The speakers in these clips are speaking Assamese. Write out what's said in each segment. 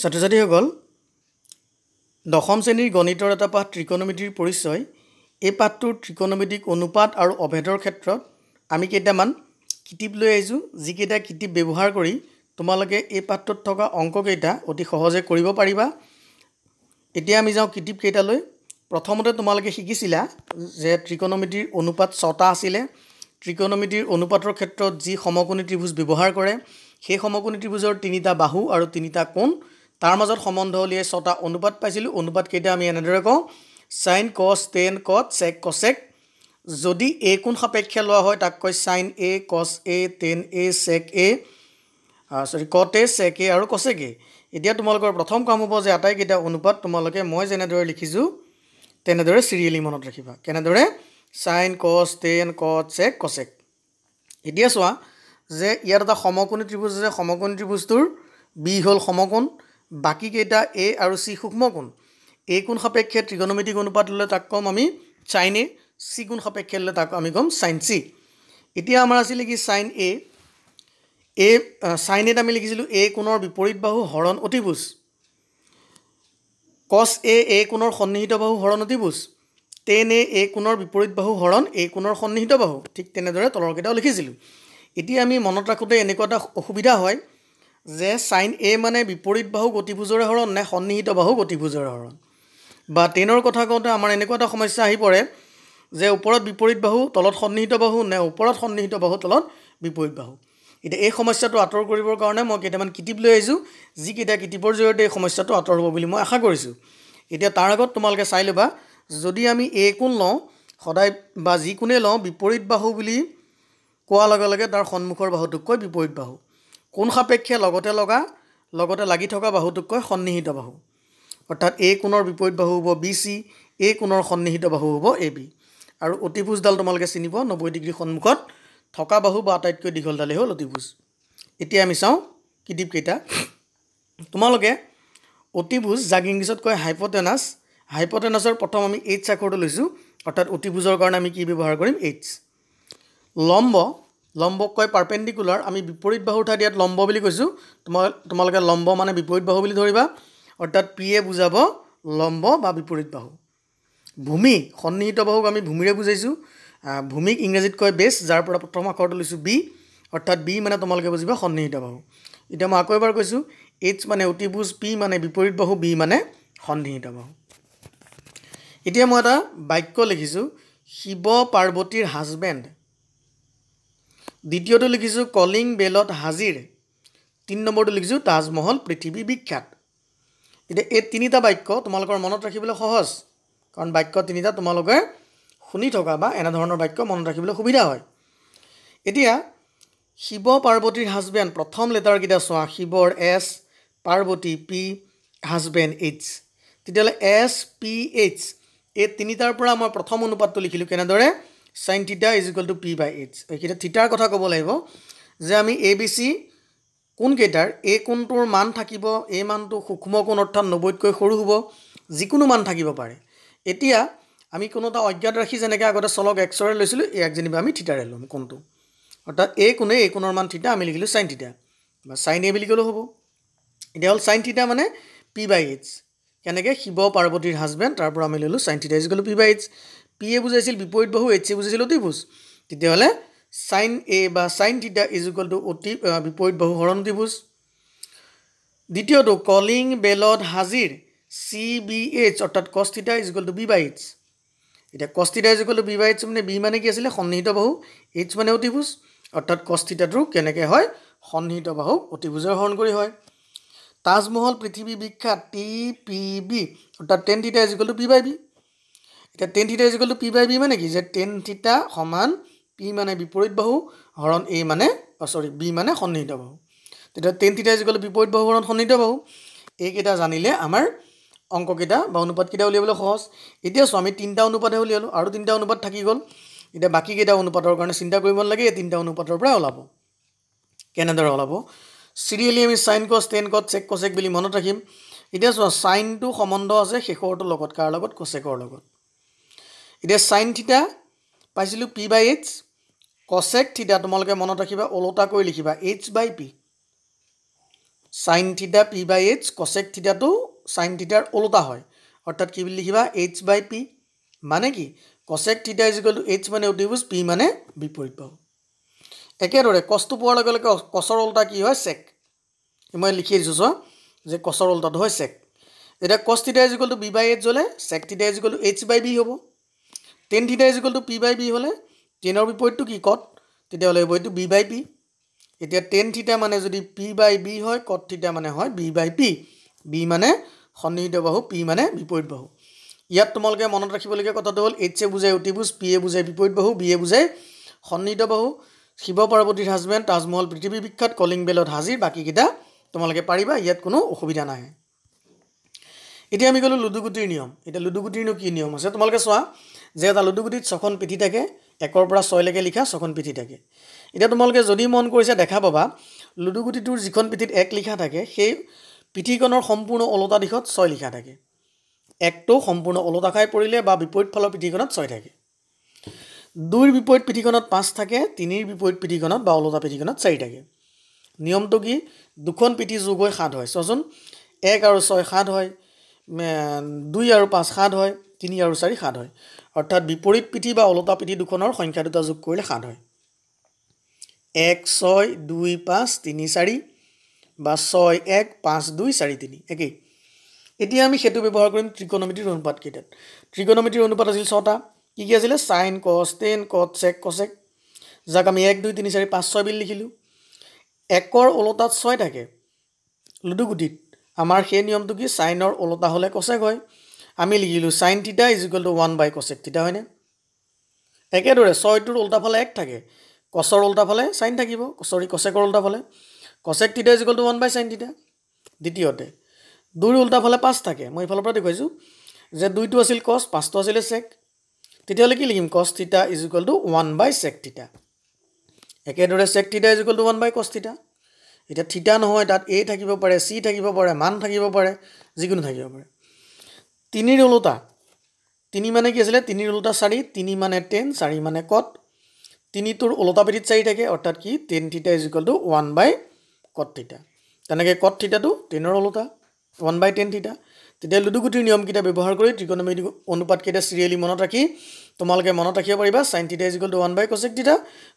ছাত্ৰ ছাত্ৰীসকল দশম শ্ৰেণীৰ গণিতৰ এটা পাঠ ত্ৰিকোণমিতিৰ পৰিচয় এই পাঠটোৰ ত্ৰিকোণমিতিক অনুপাত আৰু অভেদৰ ক্ষেত্ৰত আমি কেইটামান কিতিপ লৈ আহিছোঁ যিকেইটা কৃতিপ ব্যৱহাৰ কৰি তোমালোকে এই পাঠটোত থকা অংককেইটা অতি সহজে কৰিব পাৰিবা এতিয়া আমি যাওঁ কিতিপকেইটালৈ প্ৰথমতে তোমালোকে শিকিছিলা যে ত্ৰিকোণমিতিৰ অনুপাত ছটা আছিলে ত্ৰিকোণমিতিৰ অনুপাতৰ ক্ষেত্ৰত যি সমকোণী ত্ৰিভুজ ব্যৱহাৰ কৰে সেই সমকোণী ত্ৰিভুজৰ তিনিটা বাহু আৰু তিনিটা কোণ তাৰ মাজত সম্বন্ধ উলিয়াই ছটা অনুপাত পাইছিলোঁ অনুপাতকেইটা আমি এনেদৰে কওঁ চাইন কচ টেন কট চেক কচেক যদি এ কোন সাপেক্ষে লোৱা হয় তাক কয় চাইন এ কচ এ টেন এ চেক এ চৰি কট এ চেক এ আৰু কচেক এ এতিয়া তোমালোকৰ প্ৰথম কাম হ'ব যে আটাইকেইটা অনুপাত তোমালোকে মই যেনেদৰে লিখিছোঁ তেনেদৰে চিৰিয়েলি মনত ৰাখিবা কেনেদৰে চাইন কচ টেন কট চেক কচেক এতিয়া চোৱা যে ইয়াত এটা সমকোণী ত্ৰিভুজ আছে সমকোণী ত্ৰিভুজটোৰ বি হ'ল সমকোণ বাকীকেইটা এ আৰু চি সূক্ষ্মগুণ এ কোণ সাপেক্ষে ত্ৰিগণমিতিক অনুপাত ল'লে তাক ক'ম আমি চাইন এ চি কোণ সাপেক্ষে ল'লে তাক আমি ক'ম চাইন চি এতিয়া আমাৰ আছিলে কি চাইন এ এ চাইন এত আমি লিখিছিলোঁ এ কোণৰ বিপৰীত বাহু হৰণ অতিভোজ কছ এ এ কোণৰ সন্নিহিত বাহু হৰণ অতিভোজ টেন এ এ কোণৰ বিপৰীত বাহু হৰণ এ কোণৰ সন্নিহিত বাহু ঠিক তেনেদৰে তলৰকেইটাও লিখিছিলোঁ এতিয়া আমি মনত ৰাখোঁতে এনেকুৱা এটা অসুবিধা হয় যে চাইন এ মানে বিপৰীত বাহু গতিভোজৰে হৰণ নে সন্নিহিত বাহু গতিভোজৰে হৰণ বা টেনৰ কথা কওঁতে আমাৰ এনেকুৱা এটা সমস্যা আহি পৰে যে ওপৰত বিপৰীত বাহু তলত সন্নিহিত বাহু নে ওপৰত সন্নিহিত বাহু তলত বিপৰীত বাহু এতিয়া এই সমস্যাটো আঁতৰ কৰিবৰ কাৰণে মই কেইটামান কিতিপ লৈ আহিছোঁ যিকেইটা কিতিপৰ জৰিয়তে এই সমস্যাটো আঁতৰ হ'ব বুলি মই আশা কৰিছোঁ এতিয়া তাৰ আগত তোমালোকে চাই ল'বা যদি আমি এ কোন লওঁ সদায় বা যিকোণে লওঁ বিপৰীত বাহু বুলি কোৱাৰ লগে লগে তাৰ সন্মুখৰ বাহুটোক কৈ বিপৰীত বাহু কোন সাপেক্ষে লগতে লগা লগতে লাগি থকা বাহুটোক কয় সন্নিহিত বাহু অৰ্থাৎ এ কোণৰ বিপৰীত বাহু হ'ব বি চি এ কোণৰ সন্নিহিত বাহু হ'ব এ বি আৰু অতিভোজডাল তোমালোকে চিনিব নব্বৈ ডিগ্ৰী সন্মুখত থকা বাহু বা আটাইতকৈ দীঘলডালেই হ'ল অতিভোজ এতিয়া আমি চাওঁ কি দ্বীপকেইটা তোমালোকে অতিভোজ যাক ইংলিছত কয় হাইপ'টেনাছ হাইপটেনাছৰ প্ৰথম আমি এইডছ আখৰটো লৈছোঁ অৰ্থাৎ অতিভোজৰ কাৰণে আমি কি ব্যৱহাৰ কৰিম এইডছ লম্ব লম্বক কয় পাৰ্পেণ্ডিকুলাৰ আমি বিপৰীত বাহুৰ ঠাইত ইয়াত লম্ব বুলি কৈছোঁ তোমাৰ তোমালোকে লম্ব মানে বিপৰীত বাহু বুলি ধৰিবা অৰ্থাৎ পিয়ে বুজাব লম্ব বা বিপৰীত বাহু ভূমি সন্নিহিত বাহুক আমি ভূমিৰে বুজাইছোঁ ভূমিক ইংৰাজীত কয় বেছ যাৰ পৰা প্ৰথম আখৰটো লৈছোঁ বি অৰ্থাৎ বি মানে তোমালোকে বুজিবা সন্নিহিত বাহু এতিয়া মই আকৌ এবাৰ কৈছোঁ এইচ মানে অতিভুজ পি মানে বিপৰীত বাহু বি মানে সন্নিহিত বাহু এতিয়া মই এটা বাক্য লিখিছোঁ শিৱ পাৰ্বতীৰ হাজবেণ্ড দ্বিতীয়টো লিখিছোঁ কলিং বেলত হাজিৰ তিনি নম্বৰটো লিখিছোঁ তাজমহল পৃথিৱী বিখ্যাত এতিয়া এই তিনিটা বাক্য তোমালোকৰ মনত ৰাখিবলৈ সহজ কাৰণ বাক্য তিনিটা তোমালোকে শুনি থকা বা এনেধৰণৰ বাক্য মনত ৰাখিবলৈ সুবিধা হয় এতিয়া শিৱ পাৰ্বতীৰ হাজবেণ্ড প্ৰথম লেটাৰকেইটা চোৱা শিৱৰ S Parvati P husband H তেতিয়াহ'লে এছ পি এইচ এই তিনিটাৰ পৰা মই প্ৰথম অনুপাতটো লিখিলোঁ কেনেদৰে sine theta is equal to P by H এইকেইটা থিটাৰ কথা ক'ব লাগিব যে আমি এ বি চি কোনকেইটাৰ এই কোণটোৰ মান থাকিব এই মানটো সূক্ষ্ম কোণ অৰ্থাৎ নব্বৈতকৈ সৰু হ'ব যিকোনো মান থাকিব পাৰে এতিয়া আমি কোনো এটা অজ্ঞাত ৰাখি যেনেকৈ আগতে চলক এক্সৰে লৈছিলোঁ এই একজনীবা আমি থিটাৰে ল'ম কোণটো অৰ্থাৎ এই কোণে এই কোণৰ মান থিটা আমি লিখিলোঁ চাইন থিটা বা চাইন এ বুলি ক'লেও হ'ব এতিয়া হ'ল চাইন থিটা মানে পি বাই এইচ কেনেকৈ শিৱ পাৰ্বতীৰ হাজবেণ্ড তাৰপৰা আমি ল'লোঁ চাইন থিটা ইজ গ'লোঁ পি বাই এইচ পি এ বুজাইছিল বিপৰীত বাহু এইচ এ বুজাইছিল অতিভোজ তেতিয়াহ'লে চাইন এ বা sign theta is equal two অতি বিপৰীত বাহু হৰণ অতিভোজ দ্বিতীয়টো কলিং বেলত হাজিৰ চি বি এইচ অৰ্থাৎ কষ্টিটা is equal to B by H এতিয়া কষ্টিটা is equal to B by H মানে বি মানে কি আছিলে সন্নিহিত বাহু এইচ মানে অতিভোজ অৰ্থাৎ কষ্টিটাটো কেনেকৈ হয় সন্নিহিত বাহু অতিভোজৰ হৰণ কৰি হয় তাজমহল পৃথিৱী বিখ্যাত টি পি বি অৰ্থাৎ tan theta is equal to B by B এতিয়া tan theta equal to P by B মানে কি যে টেন থিটা সমান পি মানে বিপৰীত বাহু হৰণ এ মানে চৰি বি মানে সন্নিহিত বাহু তেতিয়া টেন থিটা ইজিকেল টু বিপৰীত বাহু হৰণ সন্নিহিত বাহু এইকেইটা জানিলে আমাৰ অংককেইটা বা অনুপাতকেইটা উলিয়াবলৈ সহজ এতিয়া চোৱা আমি তিনিটা অনুপাতহে উলিয়ালোঁ আৰু তিনিটা অনুপাত থাকি গ'ল এতিয়া বাকীকেইটা অনুপাতৰ কাৰণে চিন্তা কৰিব নালাগে এই তিনিটা অনুপাতৰ পৰা ওলাব কেনেদৰে ওলাব চিৰিয়েলি আমি চাইন কচ টেন কচ চেক কচেক বুলি মনত ৰাখিম এতিয়া চোৱা চাইনটো সম্বন্ধ আছে শেষৰটোৰ লগত কাৰ লগত কচেকৰ লগত এতিয়া চাইন থিতা পাইছিলোঁ পি বাই এইচ কচেক থিতা তোমালোকে মনত ৰাখিবা ওলোটাকৈ লিখিবা H by P sine theta P by H cosec থিতাটো চাইন থিতাৰ ওলোটা হয় অৰ্থাৎ কি বুলি লিখিবা এইচ বাই পি মানে কি কচেক থিতা ইজ গ'লো এইচ মানে অতিভোজ পি মানে বিপৰীত পাব একেদৰে কচটো পোৱাৰ লগে লগে কচৰ ওলোটা কি হয় চেক মই লিখি আহিছোঁ চ যে কচৰ ওলোটাটো হয় চেক এতিয়া cos theta is equal to B by H হ'লে sec theta is equal to by B হ'ব tan theta is equal to P by B হ'লে টেনৰ বিপৰীতটো কি কট তেতিয়াহ'লে বিপৰীতটো বি বাই পি এতিয়া টেন থিটা মানে যদি পি বাই বি হয় কট থিটা মানে হয় বি বাই পি বি মানে সন্নিহিত বাহু পি মানে বিপৰীত বাহু ইয়াত তোমালোকে মনত ৰাখিবলগীয়া কথাটো হ'ল এইচ এ বুজাই অতিভোজ পি এ বুজাই বিপৰীত বাহু বি এ বুজাই সন্নিহিত বাহু শিৱ পাৰ্বতীৰ হাজবেণ্ড তাজমহল পৃথিৱী বিখ্যাত কলিং বেলত হাজিৰ বাকীকেইটা তোমালোকে পাৰিবা ইয়াত কোনো অসুবিধা নাহে এতিয়া আমি ক'লোঁ লুডুগুটিৰ নিয়ম এতিয়া লুডুগুটিৰনো কি নিয়ম আছে তোমালোকে চোৱা যে এটা লুডুগুটিত ছখন পিঠি থাকে একৰ পৰা ছয়লৈকে লিখা ছখন পিঠি থাকে এতিয়া তোমালোকে যদি মন কৰিছে দেখা পাবা লুডুগুটিটোৰ যিখন পিঠিত এক লিখা থাকে সেই পিঠিখনৰ সম্পূৰ্ণ ওলোটা দিশত ছয় লিখা থাকে একটো সম্পূৰ্ণ ওলোটা খাই পৰিলে বা বিপৰীত ফালৰ পিঠিখনত ছয় থাকে দুইৰ বিপৰীত পিঠিখনত পাঁচ থাকে তিনিৰ বিপৰীত পিঠিখনত বা ওলোটা পিঠিখনত চাৰি থাকে নিয়মটো কি দুখন পিঠি যোগ হৈ সাত হয় চচোন এক আৰু ছয় সাত হয় দুই আৰু পাঁচ সাত হয় তিনি আৰু চাৰি সাত হয় অৰ্থাৎ বিপৰীত পিঠি বা ওলোটা পিঠি দুখনৰ সংখ্যা দুটা যোগ কৰিলে সাত হয় এক ছয় দুই পাঁচ তিনি চাৰি বা ছয় এক পাঁচ দুই চাৰি তিনি একেই এতিয়া আমি সেইটো ব্যৱহাৰ কৰিম ত্ৰিকোণমিতিৰ অনুপাতকেইটাত ত্ৰিকোণমিতিৰ অনুপাত আছিল ছটা কি কি আছিলে চাইন কছ টেন কট চেক কচেক যাক আমি এক দুই তিনি চাৰি পাঁচ ছয় বিল লিখিলোঁ একৰ ওলোটাত ছয় থাকে লুডুগুটিত আমাৰ সেই নিয়মটো কি চাইনৰ ওলোটা হ'লে কচেক হয় আমি লিখিলোঁ sine theta is equal to one by cosec theta হয়নে একেদৰে ছয়টোৰ ফালে এক থাকে কচৰ ফালে চাইন থাকিব চৰি কচেকৰ ফালে cosec theta is equal to one by sine theta দ্বিতীয়তে দুইৰ ফালে পাঁচ থাকে মই এইফালৰ পৰা দেখুৱাইছোঁ যে দুইটো আছিল কচ পাঁচটো আছিলে চেক তেতিয়াহ'লে কি লিখিম cos theta is equal to one by sec theta একেদৰে sec theta is equal to one by cos theta এতিয়া থিটা নহয় তাত এ থাকিব পাৰে চি থাকিব পাৰে মান থাকিব পাৰে যিকোনো থাকিব পাৰে তিনিৰ ওলোটা তিনি মানে কি আছিলে তিনিৰ ওলোটা চাৰি তিনি মানে টেন চাৰি মানে কট তিনিটোৰ ওলোটা পিঠিত চাৰি থাকে অৰ্থাৎ কি tan theta is equal to one by cot theta তেনেকৈ কট থিটাটো টেনৰ ওলোটা ওৱান বাই টেন থিটা তেতিয়া লুডুগুটিৰ নিয়মকেইটা ব্যৱহাৰ কৰি ত্ৰিকোণমিতি অনুপাতকেইটা চিৰিয়েলি মনত ৰাখি তোমালোকে মনত ৰাখিব পাৰিবা চাইন থিটা is equal to one by cosec theta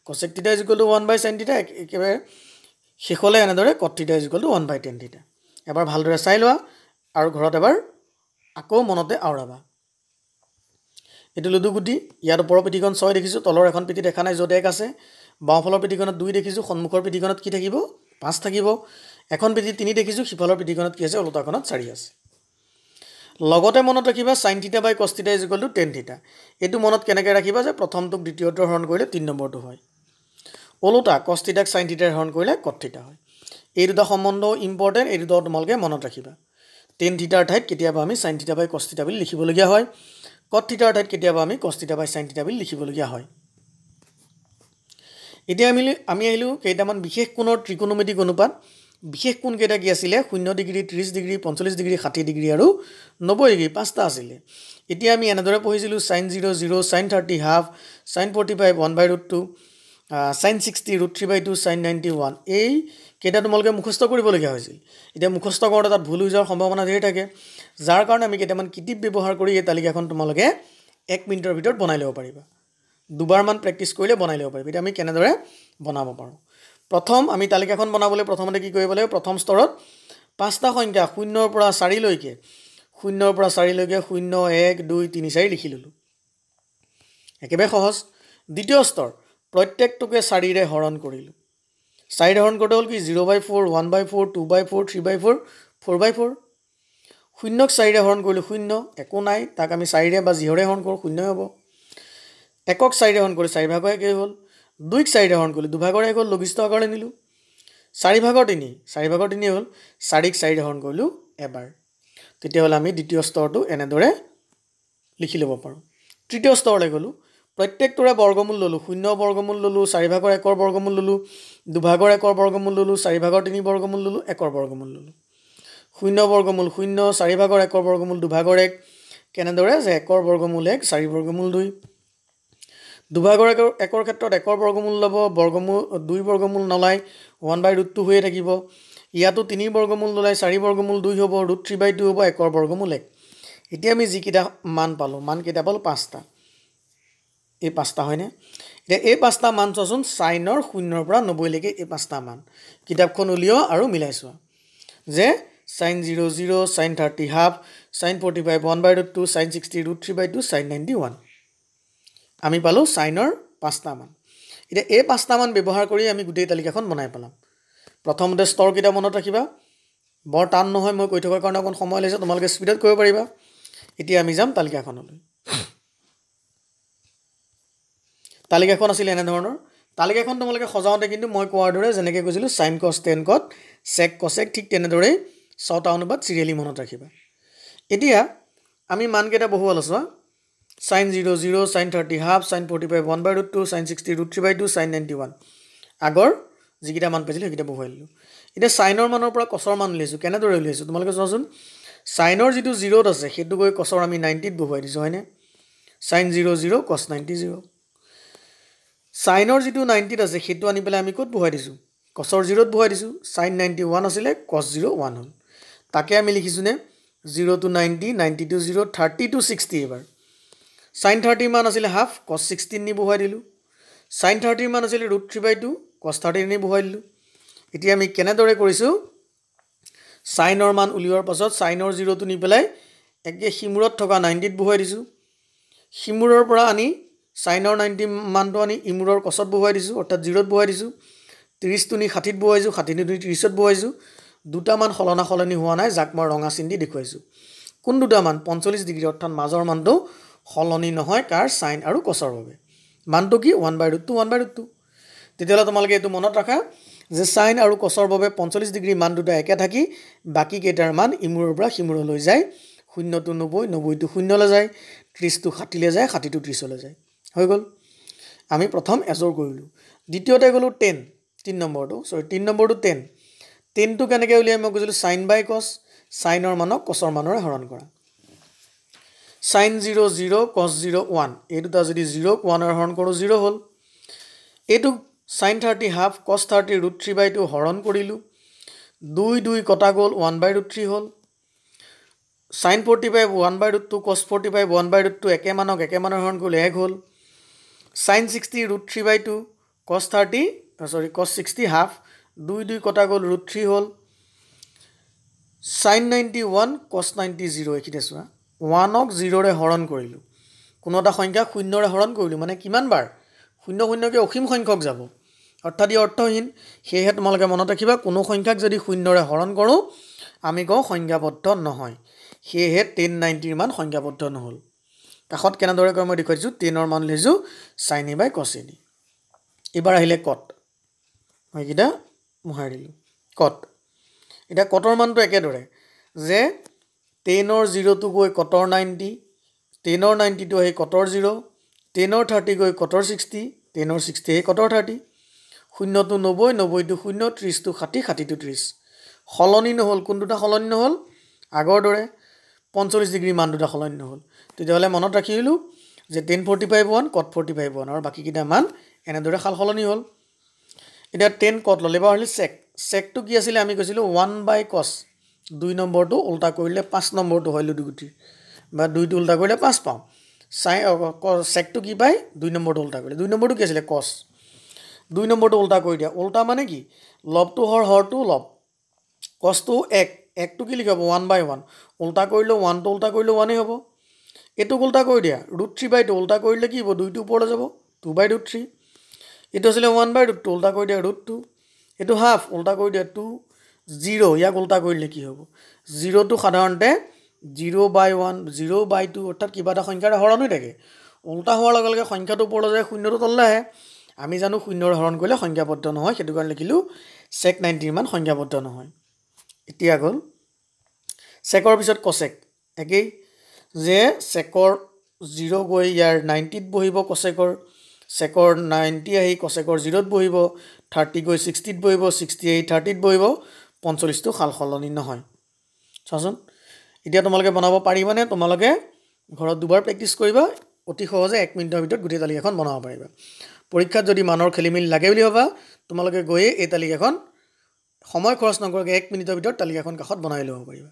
cosec theta is equal to one by sine theta একেবাৰে শেষলৈ এনেদৰে cot theta is equal to one by tan theta এবাৰ ভালদৰে চাই লোৱা আৰু ঘৰত এবাৰ আকৌ মনতে আওৰাবা এইটো লুডু গুটি ইয়াত ওপৰৰ পিঠিখন ছয় দেখিছোঁ তলৰ এখন পিটি দেখা নাই য'ত এক আছে বাওঁফালৰ পিঠিখনত দুই দেখিছোঁ সন্মুখৰ পিঠিখনত কি থাকিব পাঁচ থাকিব এখন পিটি তিনি দেখিছোঁ সিফালৰ পিঠিখনত কি আছে ওলোটাখনত চাৰি আছে লগতে মনত ৰাখিবা sine theta by cos theta is equal to tan theta এইটো মনত কেনেকৈ ৰাখিবা যে প্ৰথমটোক দ্বিতীয়টো হৰণ কৰিলে তিনি নম্বৰটো হয় ওলোটা কষ্টিটাক চাইন থিটাই হৰণ কৰিলে কট থিটা হয় এই দুটা সম্বন্ধও ইম্পৰ্টেণ্ট এই দুটা তোমালোকে মনত ৰাখিবা টেন থিটাৰ ঠাইত কেতিয়াবা আমি চাইন থিটা বাই কষ্টিটা বুলি লিখিবলগীয়া হয় কট থিটাৰ ঠাইত কেতিয়াবা আমি কষ্টিটা বাই চাইন থিটা বুলি লিখিবলগীয়া হয় এতিয়া আমি আমি আহিলোঁ কেইটামান বিশেষ কোণৰ ত্ৰিকোণমেটিক অনুপাত বিশেষ কোণকেইটা কি আছিলে শূন্য ডিগ্ৰী ত্ৰিছ ডিগ্ৰী পঞ্চল্লিছ ডিগ্ৰী ষাঠি ডিগ্ৰী আৰু নব্বৈ ডিগ্ৰী পাঁচটা আছিলে এতিয়া আমি এনেদৰে পঢ়িছিলোঁ sine zero' zero' sine thirty half sine forty five one by root two sine sixty root three by two sine ninety one এই কেইটা তোমালোকে মুখস্থ কৰিবলগীয়া হৈছিল এতিয়া মুখস্থ কৰোঁতে তাত ভুল হৈ যোৱাৰ সম্ভাৱনা ধেৰ থাকে যাৰ কাৰণে আমি কেইটামান কিতিপ ব্যৱহাৰ কৰি এই তালিকাখন তোমালোকে এক মিনিটৰ ভিতৰত বনাই ল'ব পাৰিবা দুবাৰমান প্ৰেক্টিছ কৰিলে বনাই ল'ব পাৰিবা এতিয়া আমি কেনেদৰে বনাব পাৰোঁ প্ৰথম আমি তালিকাখন বনাবলৈ প্ৰথমতে কি কৰিব লাগিব প্ৰথম স্তৰত পাঁচটা সংখ্যা শূন্যৰ পৰা চাৰিলৈকে শূন্যৰ পৰা চাৰিলৈকে শূন্য এক দুই তিনি চাৰি লিখি ল'লোঁ একেবাৰে সহজ দ্বিতীয় স্তৰ প্ৰত্যেকটোকে চাৰিৰে হৰণ কৰিলোঁ সাইড হৰণ কৰোঁতে হল কি zero' by four one by four two by four three by four four by four শূন্যক চাৰিৰে হৰণ কৰিলোঁ শূন্য একো নাই তাক আমি চাৰিৰে বা জিহৰে হৰণ কৰোঁ শূন্যই হব একক চাৰিদে হৰণ কৰলে চাৰিভাগ একেই হল দুইক চাৰিৰে হৰণ কৰিলোঁ দুভাগৰ এক হল লঘিষ্ঠ আকাৰে নিল চাৰিভাগৰ তিন চাৰিভাগৰ তিন হল চাৰিক চাৰিদে হৰণ কৰলো এবাৰ তো আমি দ্বিতীয় স্তৰটো এনেদৰে লিখি লব পাৰোঁ তৃতীয় স্তৰলৈ গলোঁ প্ৰত্যেকটোৰে বৰ্গমূল ল'লোঁ শূন্য বৰ্গমূল ল'লোঁ চাৰিভাগৰ একৰ বৰ্গমূল ল'লোঁ দুভাগৰ একৰ বৰ্গমূল ল'লোঁ চাৰিভাগৰ তিনি বৰ্গমূল ল'লোঁ একৰ বৰ্গমূল ল'লোঁ শূন্য বৰ্গমূল শূন্য চাৰিভাগৰ একৰ বৰ্গমূল দুভাগৰ এক কেনেদৰে যে একৰ বৰ্গমূল এক চাৰি বৰ্গমূল দুই দুভাগৰ একৰ একৰ ক্ষেত্ৰত একৰ বৰ্গমূল ল'ব বৰ্গমূল দুই বৰ্গমূল নলাই ওৱান বাই ৰুট টু হৈয়ে থাকিব ইয়াতো তিনি বৰ্গমূল নলাই চাৰি বৰ্গমূল দুই হ'ব ৰুট থ্ৰী বাই টু হ'ব একৰ বৰ্গমূল এক এতিয়া আমি যিকেইটা মান পালোঁ মানকেইটা পালোঁ পাঁচটা এই পাঁচটা হয়নে এতিয়া এই পাঁচটা মান চোৱাচোন চাইনৰ শূন্যৰ পৰা নব্বৈলৈকে এই পাঁচটা মান কিতাপখন উলিওৱা আৰু মিলাই চোৱা যে sine zero' zero' sine thirty half sine forty five one by root two sine sixty root three by two sine ninety one আমি পালোঁ চাইনৰ পাঁচটা মান এতিয়া এই পাঁচটা মান ব্যৱহাৰ কৰি আমি গোটেই তালিকাখন বনাই পেলাম প্ৰথমতে স্তৰকেইটা মনত ৰাখিবা বৰ টান নহয় মই কৈ থকাৰ কাৰণে অকণ সময় লৈছে তোমালোকে স্পীডত কৰিব পাৰিবা এতিয়া আমি যাম তালিকাখনলৈ তালিকাখন আছিল এনেধৰণৰ তালিকাখন তোমালোকে সজাওঁতে কিন্তু মই কোৱাৰ দৰে যেনেকৈ কৈছিলোঁ চাইন কচ টেন কট চেক কচেক ঠিক তেনেদৰেই ছটা অনুবাদ চিৰিয়েলি মনত ৰাখিবা এতিয়া আমি মানকেইটা বহুৱালো চোৱা sine zero' zero' sine thirty half sine forty five one by root two sine sixty root three by two sine ninety one আগৰ যিকেইটা মান পাইছিলোঁ সেইকেইটা বহুৱাই এতিয়া চাইনৰ মানৰ পৰা কচৰ মান উলিয়াইছোঁ কেনেদৰে উলিয়াইছোঁ তোমালোকে চোৱাচোন চাইনৰ যিটো জিৰ'ত আছে সেইটো গৈ কচৰ আমি নাইণ্টিত বহুৱাই দিছোঁ হয়নে sine zero' zero' cos ninety zero' চাইনৰ যিটো নাইণ্টিত আছে সেইটো আনি পেলাই আমি ক'ত বহাই দিছোঁ কচৰ জিৰ'ত বহাই দিছোঁ চাইন নাইণ্টি ওৱান আছিলে কচ জিৰ' ওৱান হ'ল তাকে আমি লিখিছোঁনে zero' to ninety ninety to zero' thirty to sixty এইবাৰ চাইন থাৰ্টি মান আছিলে হাফ কচ ছিক্সটিন নি বহুৱাই দিলোঁ চাইন থাৰ্টি মান আছিলে root three by two cos thirty নি বহুৱাই দিলোঁ এতিয়া আমি কেনেদৰে কৰিছোঁ চাইনৰ মান উলিওৱাৰ পাছত চাইনৰ জিৰ'টো নি পেলাই একে সিমূৰত থকা নাইণ্টিত বহুৱাই দিছোঁ সিমূৰৰ পৰা আনি চাইনৰ নাইণ্টি মানটো আনি ইমূৰৰ কছত বহুৱাই দিছোঁ অৰ্থাৎ জিৰ'ত বহুৱাই দিছোঁ ত্ৰিছটোনি ষাঠিত বহুৱাইছোঁ ষাঠিনিটোনি ত্ৰিছত বহুৱাইছোঁ দুটামান সলনা সলনি হোৱা নাই যাক মই ৰঙা চিন দি দেখুৱাইছোঁ কোন দুটামান পঞ্চল্লিছ ডিগ্ৰী অৰ্থাৎ মাজৰ মানটো সলনি নহয় কাৰ চাইন আৰু কচৰ বাবে মানটো কি one by root two one by root two তেতিয়াহ'লে তোমালোকে এইটো মনত ৰাখা যে চাইন আৰু কচৰ বাবে পঞ্চল্লিছ ডিগ্ৰী মান দুটা একে থাকি বাকী কেইটাৰ মান ইমূৰৰ পৰা সিমূৰলৈ যায় শূন্যটো নব্বৈ নব্বৈটো শূন্যলৈ যায় ত্ৰিছটো ষাঠিলৈ যায় ষাঠিটো ত্ৰিছলৈ যায় হৈ গ'ল আমি প্ৰথম এজৰ কৰিলোঁ দ্বিতীয়তে গ'লোঁ টেন তিন নম্বৰটো চৰি তিনি নম্বৰটো টেন টেনটো কেনেকৈ উলিয়াই মই কৈছিলোঁ চাইন বাই কচ চাইনৰ মানক কচৰ মানৰে হৰণ কৰা sine zero' zero' cos zero' one এই দুটা যদি জিৰ'ক ওৱানৰ হৰণ কৰোঁ জিৰ' হ'ল এইটো sine thirty half cos thirty root three by two হৰণ কৰিলোঁ দুই দুই কটা গ'ল ওৱান বাই ৰুট থ্ৰী হ'ল sine forty five one by root two cos forty five one by root two একে মানক একে মানৰ হৰণ কৰিলোঁ এক হ'ল sine sixty root three by two cos thirty চৰি কছ ছিক্সটি হাফ দুই দুই কটা গ'ল ৰুট থ্ৰী হ'ল sine ninety one cos ninety zero' এইখিনি চোৱা ওৱানক জিৰ'ৰে হৰণ কৰিলোঁ কোনো এটা সংখ্যা শূন্যৰে হৰণ কৰিলোঁ মানে কিমানবাৰ শূন্য শূন্যকৈ অসীম সংখ্যক যাব অৰ্থাৎ ই অৰ্থহীন সেয়েহে তোমালোকে মনত ৰাখিবা কোনো সংখ্যাক যদি শূন্যৰে হৰণ কৰোঁ আমি কওঁ সংখ্যাবদ্ধ নহয় সেয়েহে টেন নাইণ্টিৰ মান সংখ্যাবদ্ধ নহ'ল কাষত কেনেদৰে কৰে মই দেখুৱাইছোঁ টেনৰ মান লিজোঁ চাইনি বাই কচেনি এইবাৰ আহিলে কট মই এইকেইটা মোহাৰি দিলোঁ কট এতিয়া কটৰ মানটো একেদৰে যে টেনৰ জিৰ'টো গৈ কটৰ নাইণ্টি টেনৰ নাইণ্টিটো আহি কটৰ জিৰ' টেনৰ থাৰ্টি গৈ কটৰ ছিক্সটি টেনৰ ছিক্সটি আহি কটৰ থাৰ্টি শূন্যটো নব্বৈ নব্বৈটো শূন্য ত্ৰিছটো ষাঠি ষাঠিটো ত্ৰিছ সলনি নহ'ল কোন দুটা সলনি নহ'ল আগৰ দৰে পঞ্চল্লিছ ডিগ্ৰী মান দুটা সলনি নহ'ল তেতিয়াহ'লে মনত ৰাখিলোঁ যে tan forty five one cot forty five one আৰু বাকীকেইটা মান এনেদৰে সাল সলনি হ'ল এতিয়া টেন কট ল'লে বা হ'ল চেক চেকটো কি আছিলে আমি কৈছিলোঁ ওৱান বাই কছ দুই নম্বৰটো ওল্টা কৰিলে পাঁচ নম্বৰটো হয় লুডু গুটিৰ বা দুইটো ওল্টা কৰিলে পাঁচ পাওঁ চাই চেকটো কি পায় দুই নম্বৰটো ওল্টা কৰিলে দুই নম্বৰটো কি আছিলে কছ দুই নম্বৰটো ওল্টা কৰি দিয়া ওল্টা মানে কি লভটো হৰ হৰটো লব কছটো এক একটো কি লিখিব ওৱান বাই ওৱান ওল্টা কৰিলেও ওৱানটো ওল্টা কৰিলেও ওৱানেই হ'ব এইটো ওল্টা কৰি দিয়া ৰুট থ্ৰী বাই টু উল্টা কৰিলে কি হ'ব দুইটো ওপৰলৈ যাব টু বাই ৰুট থ্ৰী এইটো আছিলে ওৱান বাই ৰুট টু ওল্টা কৰি দিয়া ৰুট টু এইটো হাফ ওল্টা কৰি দিয়া টু জিৰ' ইয়াক ওল্টা কৰিলে কি হ'ব জিৰ'টো সাধাৰণতে zero' by one zero' by two অৰ্থাৎ কিবা এটা সংখ্যাৰে হৰণ হৈ থাকে ওল্টা হোৱাৰ লগে লগে সংখ্যাটো ওপৰলৈ যায় শূন্যটো তললৈ আহে আমি জানো শূন্যৰ হৰণ কৰিলে সংখ্যাবদ্ধ নহয় সেইটো কাৰণে লিখিলোঁ চেক নাইণ্টিৰ মান সংখ্যাবদ্ধ নহয় এতিয়া গ'ল চেকৰ পিছত কচেক একেই যে চেকৰ জিৰ' গৈ ইয়াৰ নাইণ্টিত বহিব কচেকৰ চেকৰ নাইণ্টি আহি কচেকৰ জিৰ'ত বহিব থাৰ্টি গৈ ছিক্সটিত বহিব ছিক্সটি আহি থাৰ্টিত বহিব পঞ্চল্লিছটো সাল সলনি নহয় চাচোন এতিয়া তোমালোকে বনাব পাৰিবানে তোমালোকে ঘৰত দুবাৰ প্ৰেক্টিছ কৰিবা অতি সহজে এক মিনিটৰ ভিতৰত গোটেই তালিকাখন বনাব পাৰিবা পৰীক্ষাত যদি মানৰ খেলিমেলি লাগে বুলি ভাবা তোমালোকে গৈয়ে এই তালিকাখন সময় খৰচ নকৰাকৈ এক মিনিটৰ ভিতৰত তালিকাখন কাষত বনাই ল'ব পাৰিবা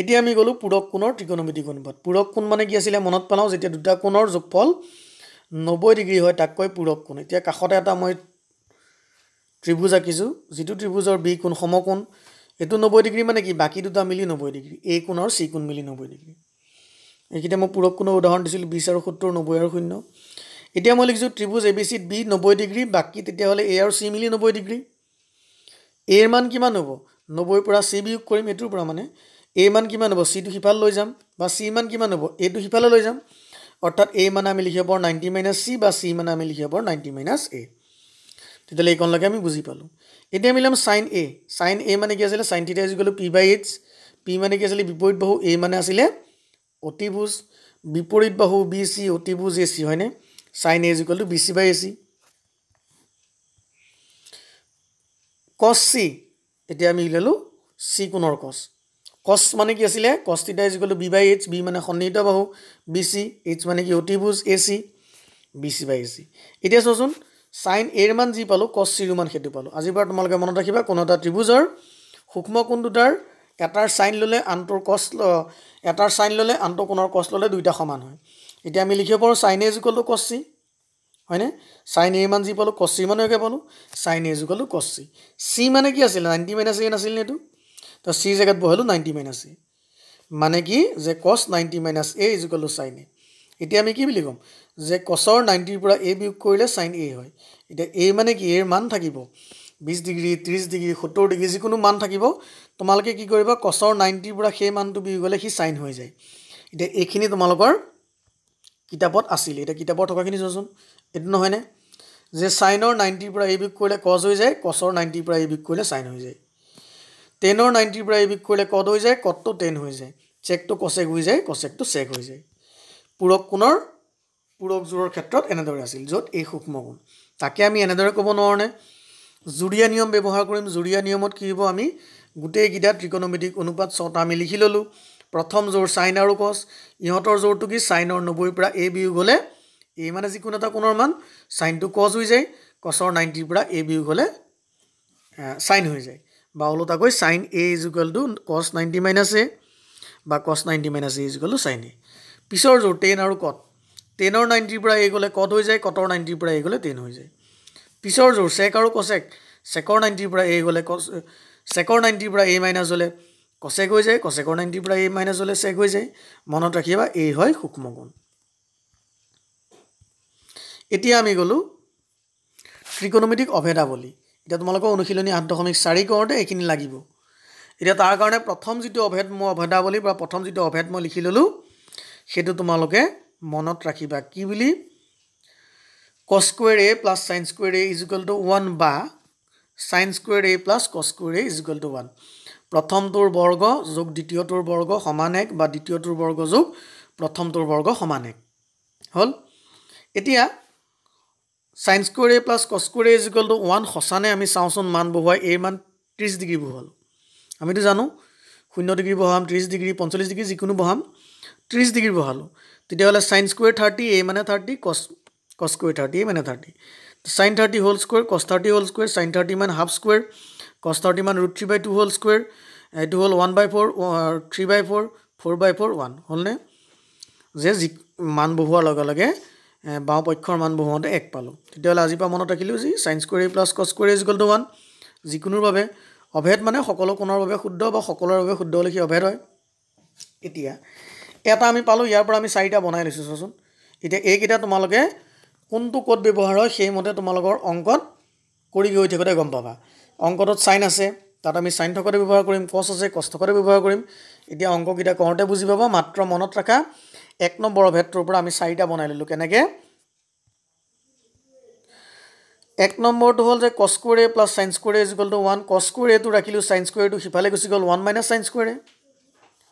এতিয়া আমি গ'লোঁ পূৰক কোণৰ ত্ৰিকোণমিতি গণিপত পূৰক কোণ মানে কি আছিলে মনত পেলাওঁ যেতিয়া দুটা কোণৰ যোগফল নব্বৈ ডিগ্ৰী হয় তাক কয় পূৰক কোণ এতিয়া কাষতে এটা মই ত্ৰিভুজ আঁকিছোঁ যিটো ত্ৰিভুজৰ বি কোণ সমকোণ এইটো নব্বৈ ডিগ্ৰী মানে কি বাকী দুটা মিলি নব্বৈ ডিগ্ৰী এ কোণ আৰু চি কোণ মিলি নব্বৈ ডিগ্ৰী এইকেইটা মই পূৰক কোণৰ উদাহৰণ দিছিলোঁ বিছ আৰু সত্তৰ নব্বৈ আৰু শূন্য এতিয়া মই লিখিছোঁ ত্ৰিভুজ এ বি চিত বি নব্বৈ ডিগ্ৰী বাকী তেতিয়াহ'লে এ আৰু চি মিলি নব্বৈ ডিগ্ৰী এৰ মান কিমান হ'ব নব্বৈৰ পৰা চি বিয়োগ কৰিম এইটোৰ পৰা মানে এ মান কিমান হ'ব চিটো সিফালে লৈ যাম বা চি মান কিমান হ'ব এটো সিফালে লৈ যাম অৰ্থাৎ এ মানে আমি লিখিব পাৰোঁ নাইণ্টি মাইনাছ চি বা চি মানে আমি লিখিব পাৰোঁ নাইণ্টি মাইনাছ এ তেতিয়াহ'লে এইকণলৈকে আমি বুজি পালোঁ এতিয়া মিলাম চাইন এ চাইন এ মানে কি আছিলে sine theta is equal to P by H P মানে কি আছিলে বিপৰীত বাহু এ মানে আছিলে অতিভোজ বিপৰীত বাহু বি চি অতিভোজ এ চি হয়নে sine A is equal to B C by A C cos C এতিয়া আমি উলিয়ালোঁ চি কোণৰ কচ কষ্ট মানে কি আছিলে cos theta is equal to B by H B মানে সন্নিহিত বাহু বি চি এইচ মানে কি অতিভুজ A C B C by A C এতিয়া চোৱাচোন চাইন এৰ মান যি পালোঁ কষ্ট চিৰ মান সেইটো পালোঁ আজিৰ পৰা তোমালোকে মনত ৰাখিবা কোনো এটা ত্ৰিভুজৰ সূক্ষ্ম কোণ দুটাৰ এটাৰ চাইন ল'লে আনটোৰ কষ্ট এটাৰ চাইন ল'লে আনটো কোণৰ কষ্ট ল'লে দুয়োটা সমান হয় এতিয়া আমি লিখিব পাৰোঁ চাইন এজ গ'লো কষ্টি হয়নে চাইন এ মান যি পালোঁ কষ্টি মানকৈ পালোঁ চাইন এজ গ'লো কষ্টি চি মানে কি আছিলে নাইণ্টি মাইনাছ এ নাছিলনে এইটো তো সি জেগাত বহালো নাইণ্টি মাইনাছ এ মানে কি যে cos ninety minus A is equal to sine A এতিয়া আমি কি বুলি ক'ম যে কচৰ নাইণ্টিৰ পৰা এ বিয়োগ কৰিলে চাইন এ হয় এতিয়া এ মানে কি এৰ মান থাকিব বিছ ডিগ্ৰী ত্ৰিছ ডিগ্ৰী সত্তৰ ডিগ্ৰী যিকোনো মান থাকিব তোমালোকে কি কৰিবা কচৰ নাইণ্টিৰ পৰা সেই মানটো বিয়োগ হ'লে সি চাইন হৈ যায় এতিয়া এইখিনি তোমালোকৰ কিতাপত আছিলে এতিয়া কিতাপত থকাখিনি চোৱাচোন এইটো নহয়নে যে চাইনৰ নাইণ্টিৰ পৰা এ বিয়োগ কৰিলে কচ হৈ যায় কচৰ নাইণ্টিৰ পৰা এ বিয়োগ কৰিলে চাইন হৈ যায় টেনৰ নাইণ্টিৰ পৰা এইবিধ কৰিলে কদ হৈ যায় কদটো টেন হৈ যায় চেকটো কচেক হৈ যায় কচেকটো চেক হৈ যায় পূৰক কোণৰ পূৰক জোৰৰ ক্ষেত্ৰত এনেদৰে আছিল য'ত এই সূক্ষ্ম গুণ তাকে আমি এনেদৰে ক'ব নোৱাৰোনে জুৰীয়া নিয়ম ব্যৱহাৰ কৰিম জুৰীয়া নিয়মত কি হ'ব আমি গোটেইকেইটা ত্ৰিকনমেটিক অনুপাত ছটা আমি লিখি ল'লোঁ প্ৰথম জোৰ চাইন আৰু কচ ইহঁতৰ জোৰটো কি চাইনৰ নব্বৈৰ পৰা এ বিয়োগ হ'লে এই মানে যিকোনো এটা কোণৰ মান চাইনটো কচ হৈ যায় কচৰ নাইণ্টিৰ পৰা এ বিয়োগ হ'লে চাইন হৈ যায় বা ওলোটাকৈ sine A is equal to cos ninety minus A বা cos ninety minus A is equal to sine A পিছৰ যোৰ টেন আৰু কট টেনৰ নাইণ্টিৰ পৰা এ গ'লে কট হৈ যায় কটৰ নাইণ্টিৰ পৰা এ গ'লে টেন হৈ যায় পিছৰ যোৰ চেক আৰু কচেক চেকৰ নাইণ্টিৰ পৰা এ গ'লে কছ চেকৰ নাইণ্টিৰ পৰা এ মাইনাছ হ'লে কচেক হৈ যায় কচেকৰ নাইণ্টিৰ পৰা এ মাইনাছ হ'লে চেক হৈ যায় মনত ৰাখিবা এই হয় সূক্ষ্ম গুণ এতিয়া আমি গ'লোঁ ত্ৰিকনমেটিক অভেদাৱলী এতিয়া তোমালোকৰ অনুশীলনী আঠ দশমিক চাৰি কৰোঁতে এইখিনি লাগিব এতিয়া তাৰ কাৰণে প্ৰথম যিটো অভেদ মই অভেদাৱলী বা প্ৰথম যিটো অভেদ মই লিখি ল'লোঁ সেইটো তোমালোকে মনত ৰাখিবা কি বুলি cos square A plus sine square A is equal to one বা sine square A plus cos square square A is equal to one প্ৰথমটোৰ বৰ্গ যোগ দ্বিতীয়টোৰ বৰ্গ সমান এক বা দ্বিতীয়টোৰ বৰ্গ যোগ প্ৰথমটোৰ বৰ্গ সমান এক হ'ল এতিয়া sine square A plus cos square A is equal to one সঁচানে আমি চাওঁচোন মান বহুৱাই এ মান ত্ৰিছ ডিগ্ৰী বহুৱালোঁ আমিতো জানো শূন্য ডিগ্ৰী বহাম ত্ৰিছ ডিগ্ৰী পঞ্চল্লিছ ডিগ্ৰী যিকোনো বহাম ত্ৰিছ ডিগ্ৰী বহালোঁ তেতিয়াহ'লে চাইন স্কুৱেৰ থাৰ্টি এ মানে থাৰ্টি কছ কছ স্কুৱেৰ থাৰ্টি এ মানে থাৰ্টি চাইন থাৰ্টি হ'ল স্কুৱেৰ কছ থাৰ্টি হ'ল স্কুৱেৰ চাইন থাৰ্টি মান হাফ স্কুৱেৰ কছ থাৰ্টি মান ৰুট থ্ৰী বাই টু হ'ল স্কুৱেৰ এইটো হ'ল one by four three by four four by four one হ'লনে যে যি মান বহোৱাৰ লগে লগে বাওঁ পক্ষৰ মান বহুৱাওঁতে এক পালোঁ তেতিয়াহ'লে আজিৰ পৰা মনত ৰাখিলোঁ যি চাইন্স কোৱেৰি প্লাছ কছ কোৱেৰি ইজিকল টু ওৱান যিকোনো বাবে অভেদ মানে সকলো কোণৰ বাবে শুদ্ধ বা সকলোৰে বাবে শুদ্ধ লিখি অভেদ হয় এতিয়া এটা আমি পালোঁ ইয়াৰ পৰা আমি চাৰিটা বনাই লৈছোঁ চোৱাচোন এতিয়া এইকেইটা তোমালোকে কোনটো ক'ত ব্যৱহাৰ হয় সেইমতে তোমালোকৰ অংকত কৰি গৈ থাকোঁতে গম পাবা অংকটোত চাইন আছে তাত আমি চাইন থকাতে ব্যৱহাৰ কৰিম কচ আছে কষ্ট থকাতে ব্যৱহাৰ কৰিম এতিয়া অংককেইটা কওঁতে বুজি পাবা মাত্ৰ মনত ৰাখা এক নম্বৰ অভেদটোৰ পৰা আমি চাৰিটা বনাই ল'লোঁ কেনেকৈ এক নম্বৰটো হ'ল যে cos square A plus sine square A is equal to one কস্কুৱেৰেটো ৰাখিলোঁ চাইন্স স্কুৱেৰটো সিফালে গুচি গ'ল ওৱান মাইনাছ চাইন্স স্কুৱেৰে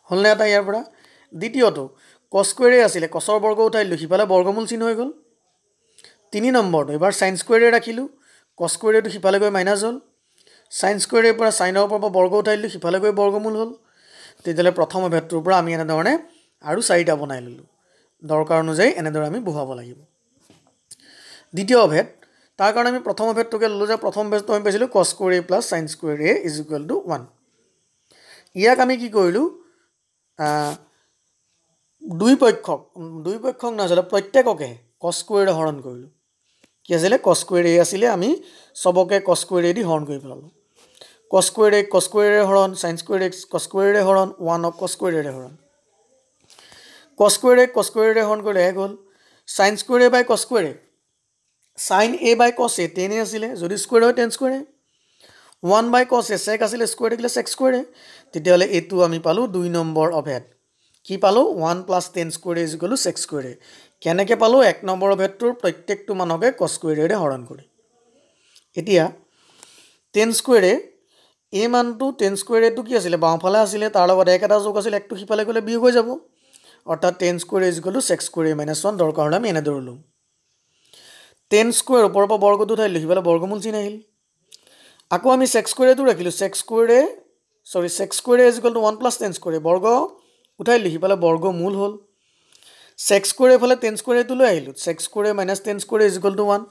হ'লনে এটা ইয়াৰ পৰা দ্বিতীয়টো কস্কুৱেৰে আছিলে কছৰ বৰ্গ উঠাই দিলোঁ সিফালে বৰ্গমূল চিন হৈ গ'ল তিনি নম্বৰটো এইবাৰ চাইন্স স্কুৱেৰে ৰাখিলোঁ কস্কুৱেৰেটো সিফালে গৈ মাইনাছ হ'ল চাইন্স স্কুৱেৰে পৰা চাইনৰ পৰা বৰ্গ উঠাই দিলোঁ সিফালে গৈ বৰ্গমূল হ'ল তেতিয়াহ'লে প্ৰথম অভেদটোৰ পৰা আমি এনেধৰণে আৰু চাৰিটা বনাই ল'লোঁ দৰকাৰ অনুযায়ী এনেদৰে আমি বহুৱাব লাগিব দ্বিতীয় অভেদ তাৰ কাৰণে আমি প্ৰথম অভেদটোকে ল'লোঁ যে প্ৰথম অভেদটো আমি পাইছিলোঁ cos square A plus sine square A is equal to one ইয়াক আমি কি কৰিলোঁ দুই পক্ষক দুই পক্ষক নাছিলে প্ৰত্যেককে কছ স্কুৱেৰে হৰণ কৰিলোঁ কি আছিলে কছ স্কুৱেৰ এ আছিলে আমি চবকে কছ স্কুৱেৰে দি হৰণ কৰি পেলালোঁ কছ স্কুৱেৰে কছ স্কুৱেৰে হৰণ চাইন্স স্কুৱেৰে কছ স্কুৱেৰে হৰণ ওৱানক কছ স্কুৱেৰে হৰণ কস্কুৱেৰে কস্কুৱেৰে হৰণ কৰিলে এক হ'ল চাইন স্কুৱেৰে বাই কস্কুৱেৰে চাইন এ বাই কচ এ টেনে আছিলে যদি স্কুৱেৰ হয় ten স্কুৱেৰে one by cos A sec আছিলে স্কুৱেৰ থাকিলে চেক স্কুৱেৰে তেতিয়াহ'লে এইটো আমি পালোঁ দুই নম্বৰ অভেদ কি পালোঁ one plus tan square A is equal to sec square A কেনেকৈ পালোঁ এক নম্বৰ অভেদটোৰ প্ৰত্যেকটো মানুহকে কস্কুৱেৰে হৰণ কৰি এতিয়া টেন স্কুৱেৰে এই মানটো টেন স্কুৱেৰেটো কি আছিলে বাওঁফালে আছিলে তাৰ লগত এক এটা যোগ আছিলে একটো সিফালে গ'লে বি হৈ যাব অৰ্থাৎ tan square is sec sec square A minus one দৰ কাৰণে আমি এনেদৰে ললো টেন ওপৰৰ পৰা বৰ্গটো ঠাই লিখি পেলাই বৰ্গমূল চিন আহিল আকৌ আমি sex স্কুয়াৰেটো ৰাখিল sec square A sorry sec square A is equal to one plus tan square A বৰ্গ উঠাই লিখি বৰ্গ মূল হল ছেক্স স্কুয়ারে ফলে টেন স্কুয়ারেটো লো আহিল sec square A minus tan square A is equal to one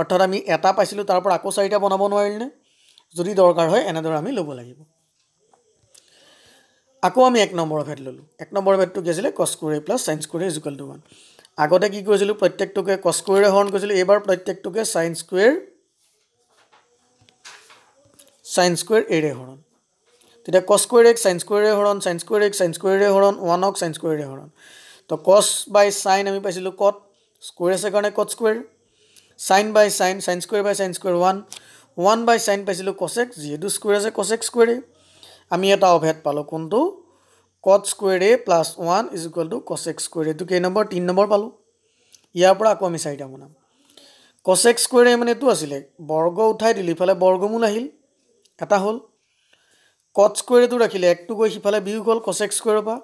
অৰ্থাৎ আমি এটা পাইছিলোঁ তাৰপৰা আকৌ চাৰিটা বনাব নোৱাৰিলনে যদি দৰকাৰ হয় এনেদৰে আমি লব লাগিব আকৌ আমি এক নম্বৰৰ ভেদ ল'লোঁ এক নম্বৰৰ ভেটটো কি আছিলে cos square A plus sine square is equal to one আগতে কি কৰিছিলোঁ প্ৰত্যেকটোকে কস্কুৱেৰে হৰণ কৰিছিলোঁ এইবাৰ প্ৰত্যেকটোকে চাইন্স স্কুৱেৰ চাইন্স স্কুৱেৰ এৰে হৰণ তেতিয়া এক চাইন্স কুৱেৰে হৰণ স্কুৱেৰ এক চাইন্স কুৱেৰে হৰণ ওৱানক চাইন্স কুৱেৰে হৰণ তো কচ বাই চাইন আমি পাইছিলোঁ কট স্কুৱেৰ আছে কাৰণে cot square sine by sine sine square by sine square one one by sine পাইছিলোঁ কচেক যিহেতু স্কুৱেৰ আছে কচেক স্কুৱেৰেই আমি এটা অভেদ পালোঁ কোনটো cot square A plus one is equal to cosec square এইটো কেই নম্বৰ তিনি নম্বৰ পালোঁ ইয়াৰ পৰা আকৌ আমি চাৰিটা বনাম কচেক স্কুৱেৰ এ মানে এইটো আছিলে বৰ্গ উঠাই দিলোঁ ইফালে বৰ্গমূল আহিল এটা হ'ল কট স্কুৱেৰ এটো ৰাখিলে একটো গৈ সিফালে বিয়োগ হ'ল কচেক স্কুৱেৰৰ পৰা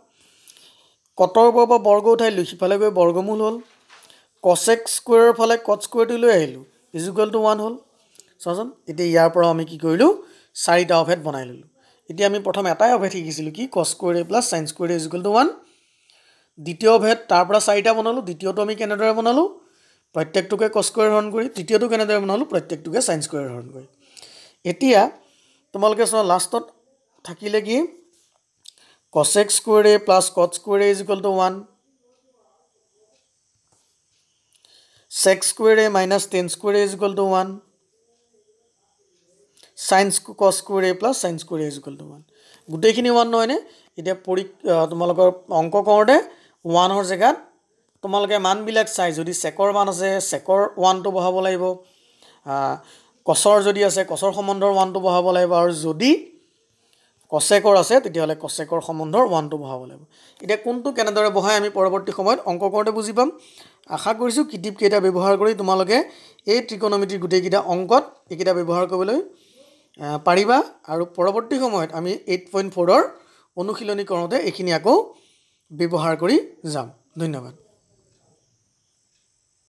কটৰ ওপৰৰ পৰা বৰ্গ উঠাই দিলোঁ সিফালে গৈ বৰ্গমূল হ'ল কচেক স্কুৱেৰৰ ফালে কট স্কুৱেৰটো লৈ আহিলোঁ ইজ ইকুৱেল টু ওৱান হ'ল চাওচোন এতিয়া ইয়াৰ পৰাও আমি কি কৰিলোঁ চাৰিটা অভেদ বনাই ল'লোঁ এতিয়া আমি প্ৰথম এটাই অভেদ শিকিছিলোঁ কি cos square A plus sine square A is equal to one দ্বিতীয় অভেদ তাৰ পৰা চাৰিটা বনালোঁ দ্বিতীয়টো আমি কেনেদৰে বনালোঁ প্ৰত্যেকটোকে কছ স্কুৱেৰ হৰণ কৰি তৃতীয়টো কেনেদৰে বনালোঁ প্ৰত্যেকটোকে চাইন স্কুৱেৰ হৰণ কৰি এতিয়া তোমালোকে চোৱা লাষ্টত থাকিলে কি কছেক স্কুৱেৰ এ প্লাছ কট square A is equal to one sex square A minus ten square A is equal to one sign স্কু কচ square A plus sine square A ইজিকল to one গোটেইখিনি ওৱান নহয়নে এতিয়া পৰীক্ষা তোমালোকৰ অংক কৰোঁতে ওৱানৰ জেগাত তোমালোকে মানবিলাক চাই যদি চেকৰ মান আছে চেকৰ ওৱানটো বঢ়াব লাগিব কচৰ যদি আছে কচৰ সম্বন্ধৰ ওৱানটো বঢ়াব লাগিব আৰু যদি কচেকৰ আছে তেতিয়াহ'লে কচেকৰ সম্বন্ধৰ ওৱানটো বঢ়াব লাগিব এতিয়া কোনটো কেনেদৰে বহাই আমি পৰৱৰ্তী সময়ত অংক কৰোঁতে বুজি পাম আশা কৰিছোঁ কিতিপকেইটা ব্যৱহাৰ কৰি তোমালোকে এই ত্ৰিকনমিটিৰ গোটেইকেইটা অংকত এইকেইটা ব্যৱহাৰ কৰিবলৈ পাৰিবা আৰু পৰৱৰ্তী সময়ত আমি এইট পইণ্ট ফ'ৰৰ অনুশীলনী কৰোঁতে এইখিনি আকৌ ব্যৱহাৰ কৰি যাম ধন্যবাদ